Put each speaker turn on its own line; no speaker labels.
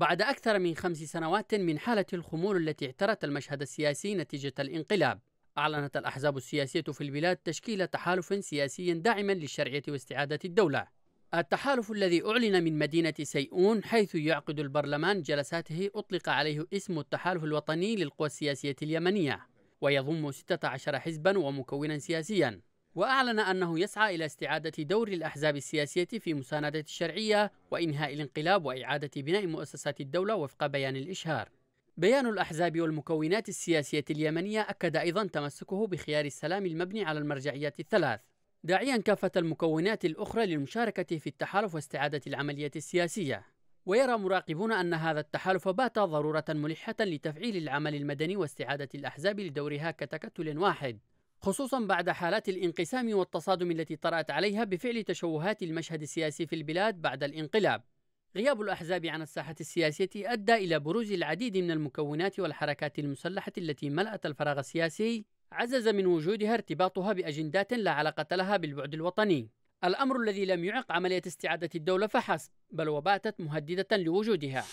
بعد أكثر من خمس سنوات من حالة الخمول التي اعترت المشهد السياسي نتيجة الانقلاب أعلنت الأحزاب السياسية في البلاد تشكيل تحالف سياسي داعما للشرعية واستعادة الدولة التحالف الذي أعلن من مدينة سيئون حيث يعقد البرلمان جلساته أطلق عليه اسم التحالف الوطني للقوى السياسية اليمنية ويضم 16 حزبا ومكونا سياسيا وأعلن أنه يسعى إلى استعادة دور الأحزاب السياسية في مساندة الشرعية وإنهاء الانقلاب وإعادة بناء مؤسسات الدولة وفق بيان الإشهار. بيان الأحزاب والمكونات السياسية اليمنية أكد أيضا تمسكه بخيار السلام المبني على المرجعيات الثلاث، داعيا كافة المكونات الأخرى للمشاركة في التحالف واستعادة العملية السياسية. ويرى مراقبون أن هذا التحالف بات ضرورة ملحة لتفعيل العمل المدني واستعادة الأحزاب لدورها كتكتل واحد خصوصا بعد حالات الانقسام والتصادم التي طرأت عليها بفعل تشوهات المشهد السياسي في البلاد بعد الانقلاب. غياب الأحزاب عن الساحة السياسية أدى إلى بروز العديد من المكونات والحركات المسلحة التي ملأت الفراغ السياسي، عزز من وجودها ارتباطها بأجندات لا علاقة لها بالبعد الوطني. الأمر الذي لم يعق عملية استعادة الدولة فحسب، بل وباتت مهددة لوجودها.